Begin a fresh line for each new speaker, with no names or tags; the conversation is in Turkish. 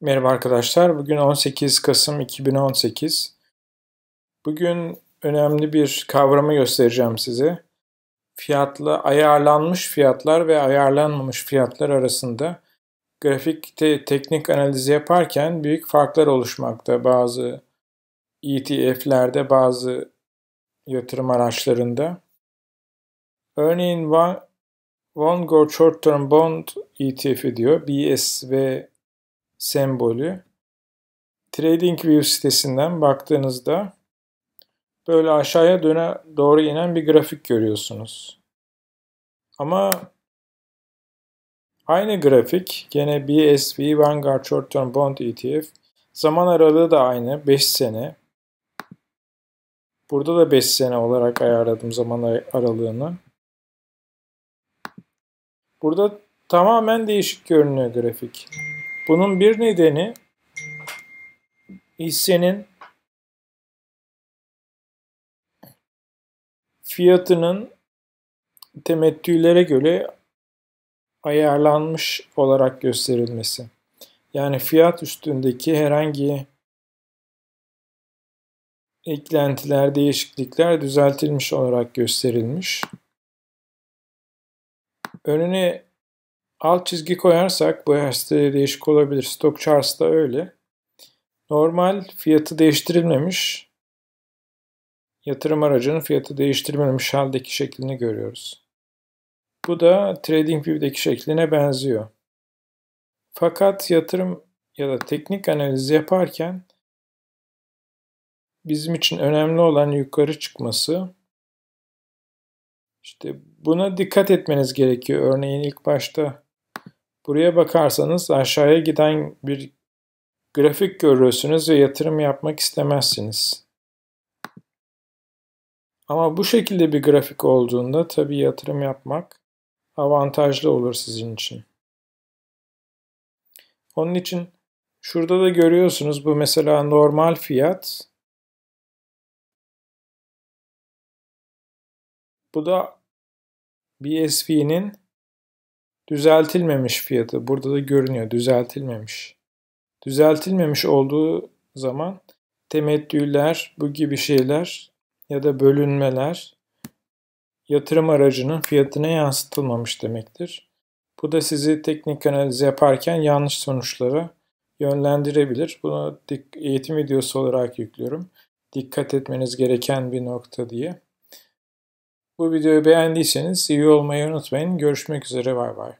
Merhaba arkadaşlar. Bugün 18 Kasım 2018. Bugün önemli bir kavramı göstereceğim size. Fiyatla ayarlanmış fiyatlar ve ayarlanmamış fiyatlar arasında grafikte teknik analizi yaparken büyük farklar oluşmakta. Bazı ETF'lerde, bazı yatırım araçlarında. Örneğin One One Go Short Term Bond ETF diyor. BSV sembolü. TradingView sitesinden baktığınızda böyle aşağıya döne doğru inen bir grafik görüyorsunuz. Ama aynı grafik gene BSV Vanguard Short Term Bond ETF zaman aralığı da aynı 5 sene. Burada da 5 sene olarak ayarladım zaman aralığını. Burada tamamen değişik görünüyor grafik. Bunun bir nedeni hissenin fiyatının temettülere göre ayarlanmış olarak gösterilmesi. Yani fiyat üstündeki herhangi eklentiler, değişiklikler düzeltilmiş olarak gösterilmiş. Önüne alt çizgi koyarsak bu herste değişik olabilir. Stock Charts da öyle. Normal fiyatı değiştirilmemiş. Yatırım aracının fiyatı değiştirilmemiş haldeki şeklini görüyoruz. Bu da TradingView'deki şekline benziyor. Fakat yatırım ya da teknik analiz yaparken bizim için önemli olan yukarı çıkması. işte buna dikkat etmeniz gerekiyor. Örneğin ilk başta Buraya bakarsanız aşağıya giden bir grafik görürsünüz ve yatırım yapmak istemezsiniz. Ama bu şekilde bir grafik olduğunda tabii yatırım yapmak avantajlı olur sizin için. Onun için şurada da görüyorsunuz bu mesela normal fiyat. Bu da BSV'nin Düzeltilmemiş fiyatı burada da görünüyor düzeltilmemiş. Düzeltilmemiş olduğu zaman temettüler, bu gibi şeyler ya da bölünmeler yatırım aracının fiyatına yansıtılmamış demektir. Bu da sizi teknik analiz yaparken yanlış sonuçlara yönlendirebilir. Bunu eğitim videosu olarak yüklüyorum. Dikkat etmeniz gereken bir nokta diye. Bu videoyu beğendiyseniz iyi olmayı unutmayın. Görüşmek üzere. Bay bay.